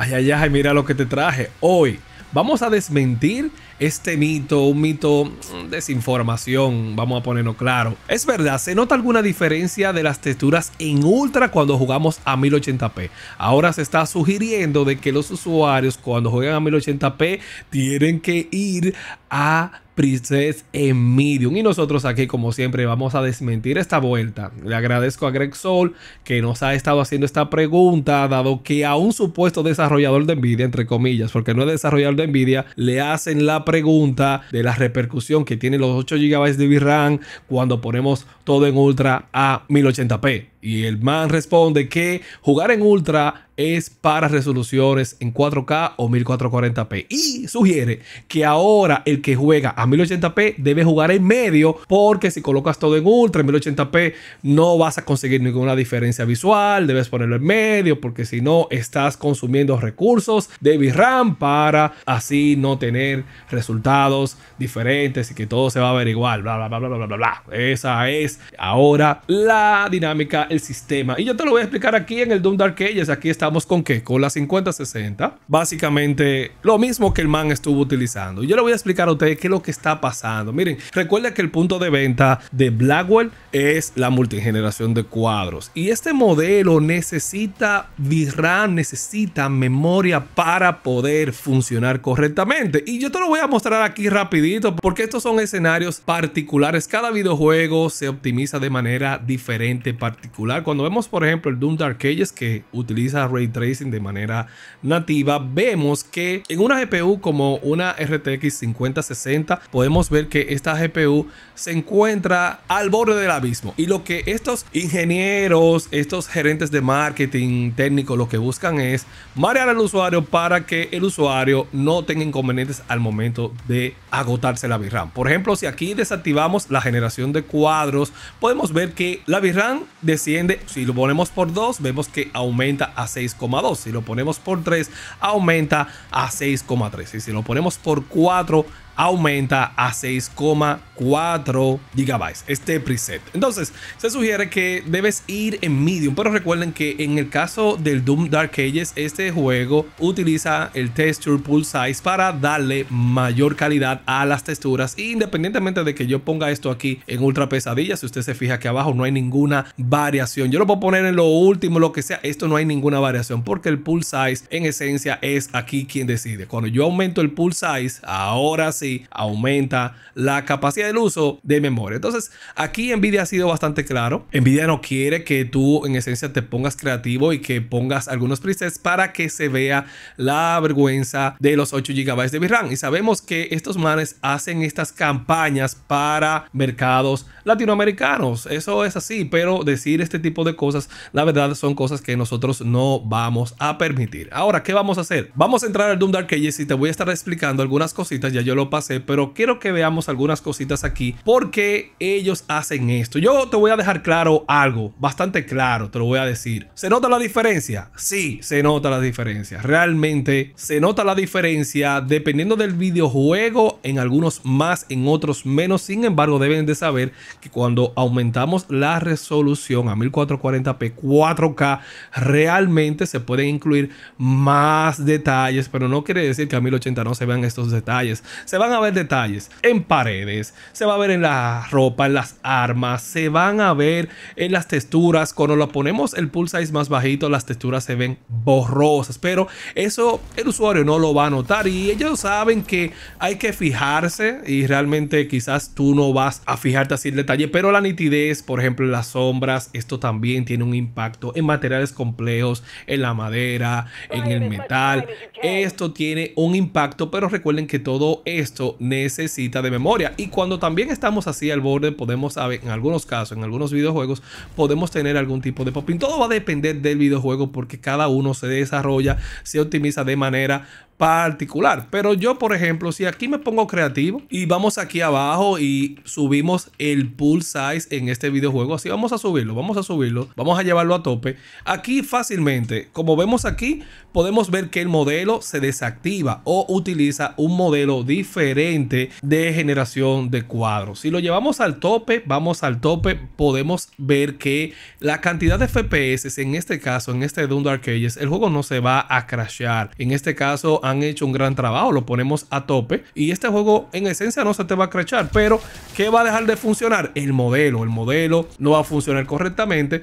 Ay, ay, ay, mira lo que te traje. Hoy vamos a desmentir este mito, un mito mm, desinformación, vamos a ponerlo claro. Es verdad, se nota alguna diferencia de las texturas en ultra cuando jugamos a 1080p. Ahora se está sugiriendo de que los usuarios cuando juegan a 1080p tienen que ir a Princess en Y nosotros aquí, como siempre, vamos a desmentir esta vuelta. Le agradezco a Greg Sol que nos ha estado haciendo esta pregunta, dado que a un supuesto desarrollador de Nvidia, entre comillas, porque no es desarrollador de Nvidia, le hacen la pregunta de la repercusión que tienen los 8 GB de VRAM cuando ponemos todo en Ultra a 1080p. Y el man responde que jugar en Ultra es para resoluciones en 4K o 1440p. Y sugiere que ahora el que juega a 1080p debe jugar en medio porque si colocas todo en Ultra, en 1080p, no vas a conseguir ninguna diferencia visual. Debes ponerlo en medio porque si no, estás consumiendo recursos de VRAM para así no tener resultados diferentes y que todo se va a ver igual. Bla, bla, bla, bla, bla, bla. bla. Esa es ahora la dinámica el sistema. Y yo te lo voy a explicar aquí en el Doom Dark Ages. Aquí estamos con que? Con la 5060. Básicamente lo mismo que el man estuvo utilizando. Yo le voy a explicar a ustedes qué es lo que está pasando. Miren, recuerda que el punto de venta de Blackwell es la multigeneración de cuadros. Y este modelo necesita VRAM, necesita memoria para poder funcionar correctamente. Y yo te lo voy a mostrar aquí rapidito porque estos son escenarios particulares. Cada videojuego se optimiza de manera diferente, particular cuando vemos, por ejemplo, el Doom Dark Ages que utiliza ray tracing de manera nativa, vemos que en una GPU como una RTX 5060 podemos ver que esta GPU se encuentra al borde del abismo. Y lo que estos ingenieros, estos gerentes de marketing técnico lo que buscan es marear al usuario para que el usuario no tenga inconvenientes al momento de agotarse la VRAM. Por ejemplo, si aquí desactivamos la generación de cuadros, podemos ver que la VRAM de si lo ponemos por 2, vemos que aumenta a 6,2. Si lo ponemos por 3, aumenta a 6,3. Y si lo ponemos por 4, aumenta a 6,4 gigabytes este preset. Entonces, se sugiere que debes ir en medium, pero recuerden que en el caso del Doom Dark Ages, este juego utiliza el texture pool size para darle mayor calidad a las texturas, independientemente de que yo ponga esto aquí en ultra pesadilla, si usted se fija aquí abajo no hay ninguna variación. Yo lo puedo poner en lo último, lo que sea, esto no hay ninguna variación porque el pool size en esencia es aquí quien decide. Cuando yo aumento el pool size, ahora sí aumenta la capacidad del uso de memoria. Entonces, aquí Nvidia ha sido bastante claro. Nvidia no quiere que tú en esencia te pongas creativo y que pongas algunos presets para que se vea la vergüenza de los 8 GB de VRAM. Y sabemos que estos manes hacen estas campañas para mercados latinoamericanos. Eso es así, pero decir este tipo de cosas, la verdad, son cosas que nosotros no vamos a permitir. Ahora, ¿qué vamos a hacer? Vamos a entrar al Doom Dark Ages y te voy a estar explicando algunas cositas. Ya yo lo hacer pero quiero que veamos algunas cositas aquí porque ellos hacen esto. Yo te voy a dejar claro algo, bastante claro, te lo voy a decir. ¿Se nota la diferencia? Sí, se nota la diferencia. Realmente se nota la diferencia dependiendo del videojuego, en algunos más, en otros menos. Sin embargo, deben de saber que cuando aumentamos la resolución a 1440p 4K, realmente se pueden incluir más detalles, pero no quiere decir que a 1080 no se vean estos detalles. Se van a ver detalles en paredes, se va a ver en la ropa, en las armas, se van a ver en las texturas. Cuando lo ponemos el pulse es más bajito, las texturas se ven borrosas, pero eso el usuario no lo va a notar y ellos saben que hay que fijarse y realmente quizás tú no vas a fijarte así el detalle, pero la nitidez, por ejemplo, las sombras, esto también tiene un impacto en materiales complejos, en la madera, en el metal. Esto tiene un impacto, pero recuerden que todo es esto necesita de memoria. Y cuando también estamos así al borde, podemos, en algunos casos, en algunos videojuegos, podemos tener algún tipo de popping. Todo va a depender del videojuego porque cada uno se desarrolla, se optimiza de manera particular. Pero yo, por ejemplo, si aquí me pongo creativo y vamos aquí abajo y subimos el pool size en este videojuego, así vamos a subirlo, vamos a subirlo, vamos a llevarlo a tope. Aquí fácilmente, como vemos aquí, podemos ver que el modelo se desactiva o utiliza un modelo diferente de generación de cuadros. Si lo llevamos al tope, vamos al tope, podemos ver que la cantidad de FPS, en este caso, en este Dundark el juego no se va a crashear. En este caso, han hecho un gran trabajo, lo ponemos a tope y este juego en esencia no se te va a crechar, pero ¿qué va a dejar de funcionar? El modelo, el modelo no va a funcionar correctamente.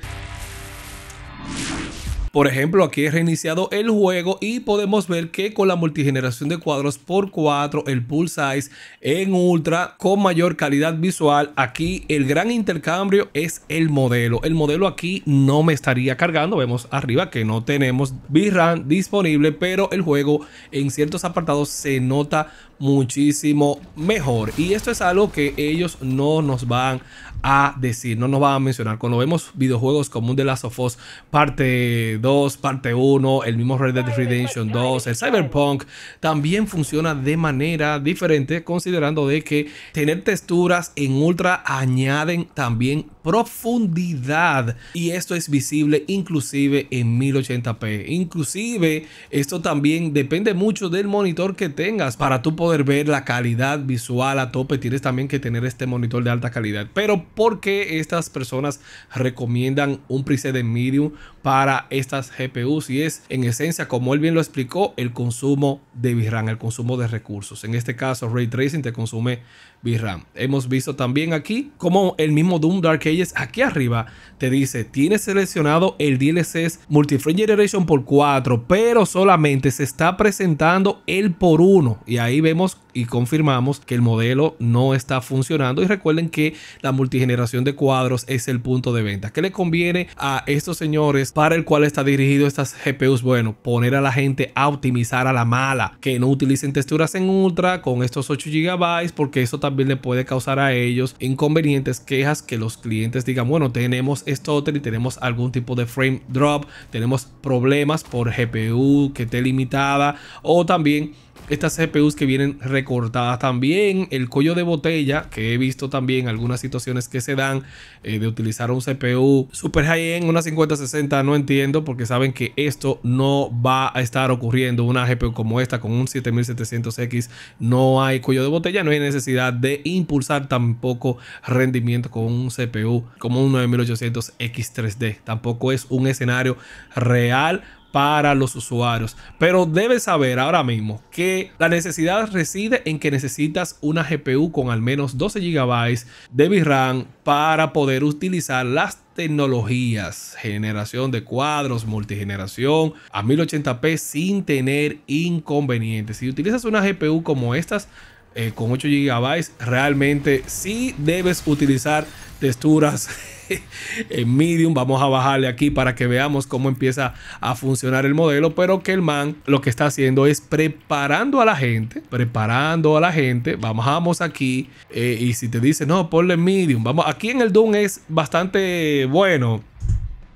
Por ejemplo, aquí he reiniciado el juego y podemos ver que con la multigeneración de cuadros por 4, el pull size en ultra con mayor calidad visual, aquí el gran intercambio es el modelo. El modelo aquí no me estaría cargando, vemos arriba que no tenemos VRAM disponible, pero el juego en ciertos apartados se nota muchísimo mejor. Y esto es algo que ellos no nos van a decir, no nos van a mencionar. Cuando vemos videojuegos como un The Last of Us parte 2, parte 1, el mismo Red Dead Redemption 2, el Cyberpunk, también funciona de manera diferente considerando de que tener texturas en ultra añaden también profundidad y esto es visible inclusive en 1080p. Inclusive esto también depende mucho del monitor que tengas para tu poder ver la calidad visual a tope, tienes también que tener este monitor de alta calidad. Pero ¿por qué estas personas recomiendan un preset de medium? para estas GPUs y es en esencia, como él bien lo explicó, el consumo de VRAM, el consumo de recursos. En este caso, Ray Tracing te consume VRAM. Hemos visto también aquí como el mismo Doom Dark Ages aquí arriba te dice, tiene seleccionado el DLCs Frame Generation por 4, pero solamente se está presentando el por 1 y ahí vemos y confirmamos que el modelo no está funcionando. Y recuerden que la multigeneración de cuadros es el punto de venta. ¿Qué le conviene a estos señores para el cual está dirigido estas GPUs? Bueno, poner a la gente a optimizar a la mala, que no utilicen texturas en ultra con estos 8 GB, porque eso también le puede causar a ellos inconvenientes, quejas que los clientes digan, bueno, tenemos esto y tenemos algún tipo de frame drop, tenemos problemas por GPU que esté limitada o también estas CPUs que vienen recortadas también, el cuello de botella, que he visto también algunas situaciones que se dan eh, de utilizar un CPU super high-end, una 5060, no entiendo, porque saben que esto no va a estar ocurriendo. Una GPU como esta con un 7700X no hay cuello de botella, no hay necesidad de impulsar tampoco rendimiento con un CPU como un 9800X3D. Tampoco es un escenario real para los usuarios. Pero debes saber ahora mismo que la necesidad reside en que necesitas una GPU con al menos 12 GB de VRAM para poder utilizar las tecnologías, generación de cuadros, multigeneración a 1080p sin tener inconvenientes. Si utilizas una GPU como estas, eh, con 8 GB, realmente si debes utilizar texturas en Medium. Vamos a bajarle aquí para que veamos cómo empieza a funcionar el modelo. Pero que el man lo que está haciendo es preparando a la gente, preparando a la gente. Vamos aquí eh, y si te dice, no, ponle Medium. Vamos, aquí en el Doom es bastante bueno.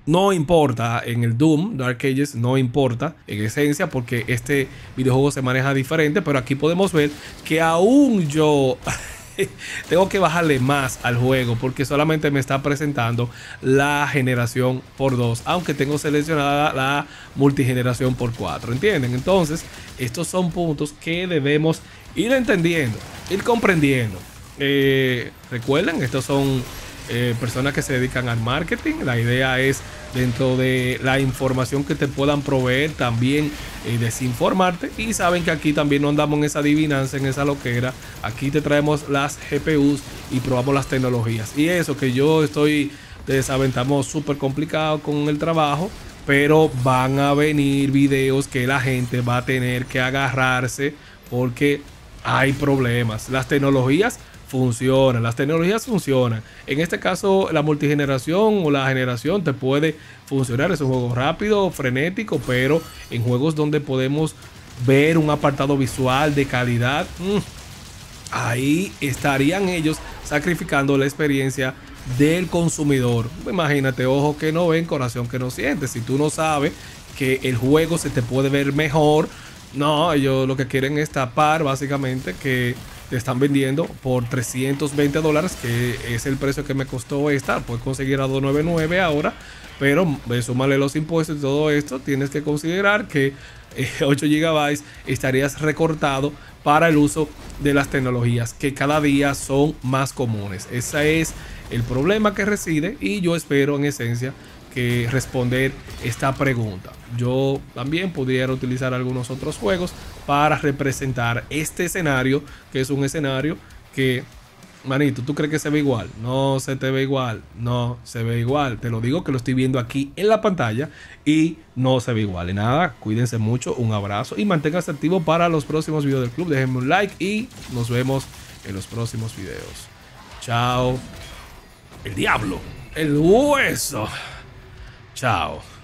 No importa en el Doom, Dark Ages no importa en esencia porque este videojuego se maneja diferente, pero aquí podemos ver que aún yo tengo que bajarle más al juego porque solamente me está presentando la generación por 2, aunque tengo seleccionada la multigeneración por 4, ¿entienden? Entonces, estos son puntos que debemos ir entendiendo, ir comprendiendo. Eh, recuerden, estos son eh, personas que se dedican al marketing. La idea es dentro de la información que te puedan proveer también eh, desinformarte. Y saben que aquí también no andamos en esa adivinanza, en esa loquera. Aquí te traemos las GPUs y probamos las tecnologías. Y eso que yo estoy desaventamos súper complicado con el trabajo. Pero van a venir videos que la gente va a tener que agarrarse porque hay problemas. Las tecnologías Funciona, las tecnologías funcionan. En este caso, la multigeneración o la generación te puede funcionar. Es un juego rápido, frenético, pero en juegos donde podemos ver un apartado visual de calidad, mm, ahí estarían ellos sacrificando la experiencia del consumidor. Imagínate, ojo que no ven, corazón que no siente. Si tú no sabes que el juego se te puede ver mejor, no, ellos lo que quieren es tapar básicamente que te están vendiendo por 320 dólares, que es el precio que me costó esta. Puedes conseguir a 299 ahora, pero sumarle los impuestos y todo esto. Tienes que considerar que 8 eh, GB estarías recortado para el uso de las tecnologías que cada día son más comunes. Ese es el problema que reside y yo espero en esencia que responder esta pregunta. Yo también pudiera utilizar algunos otros juegos para representar este escenario, que es un escenario que, manito, ¿tú crees que se ve igual? No se te ve igual, no se ve igual. Te lo digo que lo estoy viendo aquí en la pantalla y no se ve igual. en nada, cuídense mucho, un abrazo y manténganse activo. para los próximos videos del club. Déjenme un like y nos vemos en los próximos videos. Chao. El diablo. El hueso. Chao.